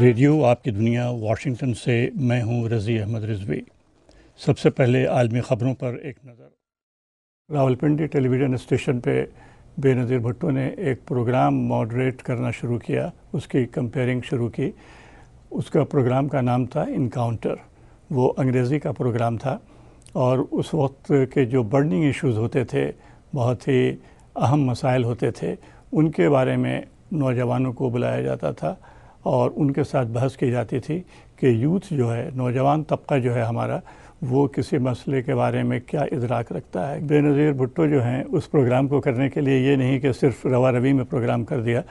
Radio आपकी दुनिया Washington से मैं हूं रज़ी अहमद रिजवी सबसे पहले आलमी ख़बरों पर एक नज़र रावलपिंडी टेलीविज़न स्टेशन पे बेनज़ीर भुट्टो ने एक प्रोग्राम मॉडरेट करना शुरू किया उसकी कंपेयरिंग शुरू की उसका प्रोग्राम का नाम था इनकाउंटर वो अंग्रेज़ी का प्रोग्राम था और उस वक्त के जो बर्निंग इश्यूज़ होते थे बहुत ही अहम मसाइल होते थे उनके बारे में नौजवानों को बुलाया जाता था और उनके साथ बहस की जाती थी कि यूथ जो है नौजवान तबका जो है हमारा वो किसी मसले के बारे में क्या इदराक रखता है बेनज़ीर भुट्टो जो हैं उस प्रोग्राम को करने के लिए ये नहीं कि सिर्फ रवा रवी में प्रोग्राम कर दिया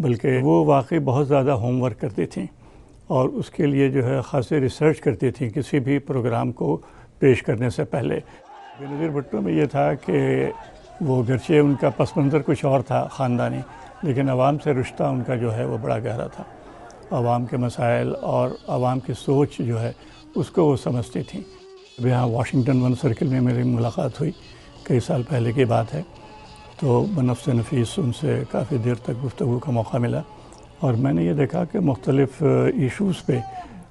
बल्कि वो वाकई बहुत ज़्यादा होमवर्क करती थी और उसके लिए जो है खास रिसर्च करती थी किसी भी प्रोग्राम को पेश करने से पहले बेनज़ीर भुट्टो में ये था कि वो गरचे उनका पस मंज़र कुछ और था ख़ानदानी लेकिन आवाम से रिश्ता उनका जो है वो बड़ा गहरा था आवाम के मसाइल और आवाम की सोच जो है उसको वो समझती थी अब यहाँ वाशिंगटन वन सर्किल में मेरी मुलाकात हुई कई साल पहले की बात है तो से नफीस उनसे काफ़ी देर तक गुफ्तु का मौका मिला और मैंने ये देखा कि मुख्तलफ़ इशूज़ पे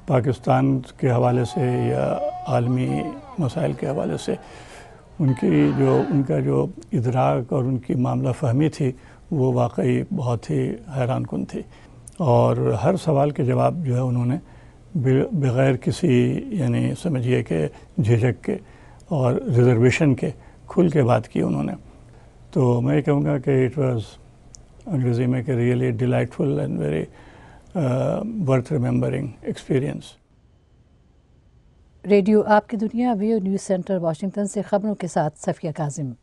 पाकिस्तान के हवाले से या आलमी मसाइल के हवाले से उनकी जो उनका जो इधराक और उनकी मामला फहमी थी वो वाकई बहुत ही हैरान कन थी और हर सवाल के जवाब जो है उन्होंने बगैर किसी यानी समझिए कि झिझक के और रिजर्वेशन के खुल के बात की उन्होंने तो मैं कहूँगा कि इट वाज अंग्रेज़ी में कि really delightful and very worth remembering experience radio आपकी दुनिया वी न्यूज़ सेंटर वाशिंगटन से खबरों के साथ सफ़िया काजिम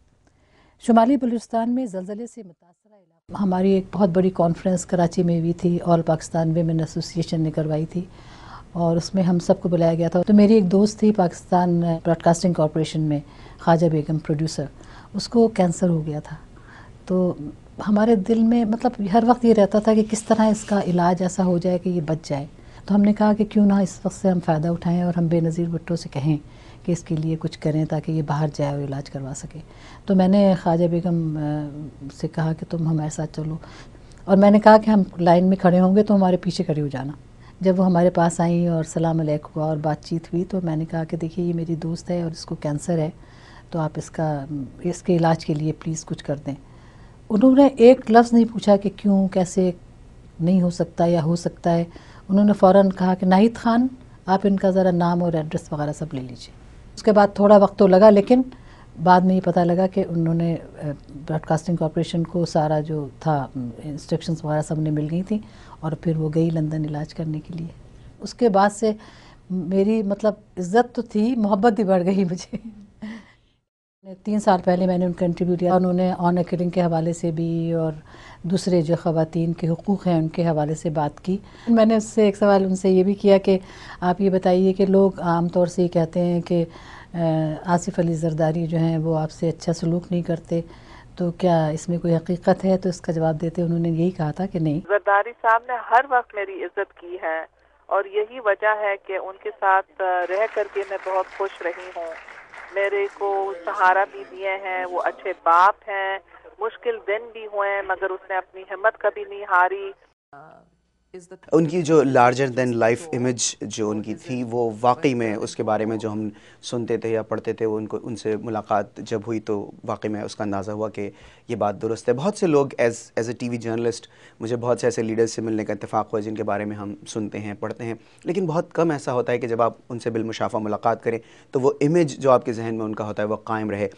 शुमाली बलूचिस्तान में जलजले से मुतासर इलाका हमारी एक बहुत बड़ी कॉन्फ्रेंस कराची में हुई थी ऑल पाकिस्तान वेमेन एसोसिएशन ने करवाई थी और उसमें हम सबको बुलाया गया था तो मेरी एक दोस्त थी पाकिस्तान ब्रॉडकास्टिंग कॉरपोरेशन में ख्वाजा बेगम प्रोड्यूसर उसको कैंसर हो गया था तो हमारे दिल में मतलब हर वक्त ये रहता था कि किस तरह इसका इलाज ऐसा हो जाए कि ये बच जाए तो हमने कहा कि क्यों ना इस वक्त से हम फ़ायदा उठाएं और हम बेनज़ीर भुट्टो से कहें कि इसके लिए कुछ करें ताकि ये बाहर जाए और इलाज करवा सके तो मैंने ख्वाजा बेगम से कहा कि तुम हमारे साथ चलो और मैंने कहा कि हम लाइन में खड़े होंगे तो हमारे पीछे खड़े हो जाना जब वो हमारे पास आई और सलाम हुआ और बातचीत हुई तो मैंने कहा कि देखिए ये मेरी दोस्त है और इसको कैंसर है तो आप इसका इसके इलाज के लिए प्लीज़ कुछ कर दें उन्होंने एक लफ्ज़ नहीं पूछा कि क्यों कैसे नहीं हो सकता या हो सकता है उन्होंने फ़ौर कहा कि नाहिद खान आप इनका ज़रा नाम और एड्रेस वगैरह सब ले लीजिए उसके बाद थोड़ा वक्त तो लगा लेकिन बाद में ये पता लगा कि उन्होंने ब्रॉडकास्टिंग कॉरपोरेशन को सारा जो था इंस्ट्रक्शन वगैरह सब ने मिल गई थी और फिर वो गई लंदन इलाज करने के लिए उसके बाद से मेरी मतलब इज्जत तो थी मोहब्बत भी बढ़ गई मुझे तीन साल पहले मैंने उनका इंटरव्यू दिया उन्होंने ऑनर किलिंग के हवाले से भी और दूसरे जो ख़वान के हकूक़ हैं उनके हवाले से बात की मैंने उससे एक सवाल उनसे ये भी किया कि आप ये बताइए कि लोग आम तौर से ये कहते हैं कि आसिफ अली जरदारी जो हैं वो आपसे अच्छा सलूक नहीं करते तो क्या इसमें कोई हकीकत है तो इसका जवाब देते उन्होंने यही कहा था कि नहीं जरदारी साहब ने हर वक्त मेरी इज्जत की है और यही वजह है कि उनके साथ रह करके मैं बहुत खुश रही हूँ मेरे को सहारा भी दिए हैं वो अच्छे बाप हैं मुश्किल दिन भी हुए हैं मगर उसने अपनी हिम्मत कभी नहीं हारी उनकी जो लार्जर देन लाइफ इमेज जो उनकी थी वो वाकई में उसके बारे में जो हम सुनते थे या पढ़ते थे वो उनको उनसे मुलाकात जब हुई तो वाकई में उसका अंदाज़ा हुआ कि ये बात दुरुस्त है बहुत से लोग as as a T V journalist मुझे बहुत से ऐसे लीडर्स से मिलने का इतफाक़ हुआ जिनके बारे में हम सुनते हैं पढ़ते हैं लेकिन बहुत कम ऐसा होता है कि जब आप उनसे बिलमुशाफा मुलाकात करें तो वो इमेज जो आपके जहन में उनका होता है वह कायम रहे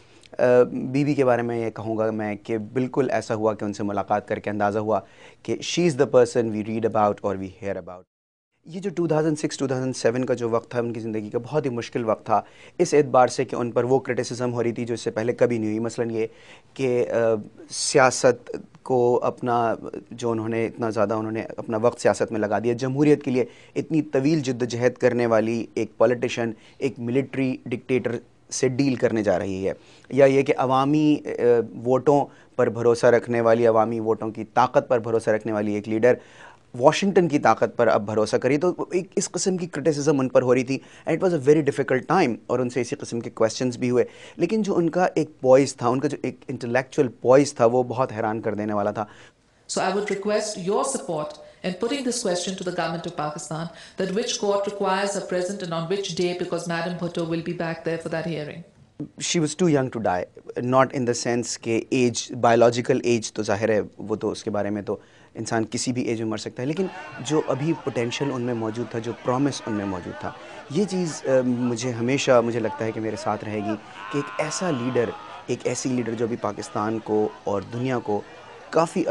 बीबी के बारे में ये कहूँगा मैं कि बिल्कुल ऐसा हुआ कि उनसे मुलाकात करके अंदाज़ा हुआ कि she is the person we read about और वी हेयर अबाउट ये जो 2006-2007 का जो वक्त था उनकी ज़िंदगी का बहुत ही मुश्किल वक्त था इस एतबार से कि उन पर वो क्रिटिसिज्म हो रही थी जो इससे पहले कभी नहीं हुई मसलन ये कि सियासत को अपना जो उन्होंने इतना ज़्यादा उन्होंने अपना वक्त सियासत में लगा दिया जमहूरीत के लिए इतनी तवील जद्दहद करने वाली एक पॉलिटिशन एक मिलिट्री डिक्टेटर से डील करने जा रही है या ये कि अवामी वोटों पर भरोसा रखने वाली अवामी वोटों की ताकत पर भरोसा रखने वाली एक लीडर वाशिंगटन की ताकत पर अब भरोसा करिए तो एक इस किस्म की क्रिटिसिज्म उन पर हो रही थी and it was a very difficult time और उनसे इसी किस्म के क्वेश्चंस भी हुए लेकिन जो उनका एक पॉइस था उनका जो एक इंटेलेक्चुअल पॉइस था वो बहुत हैरान कर देने वाला था so I would request your support in putting this question to the government of Pakistan that which court requires her present and on which day because Madam Bhutto will be back there for that hearing? She was too young to die not in the sense के age biological age तो जाहिर है वो तो उसके बारे में तो इंसान किसी भी एज में मर सकता है लेकिन जो अभी पोटेंशियल उनमें मौजूद था जो प्रॉमिस उनमें मौजूद था ये चीज़ uh, मुझे हमेशा मुझे लगता है कि मेरे साथ रहेगी कि एक ऐसा लीडर एक ऐसी लीडर जो अभी पाकिस्तान को और दुनिया को काफ़ी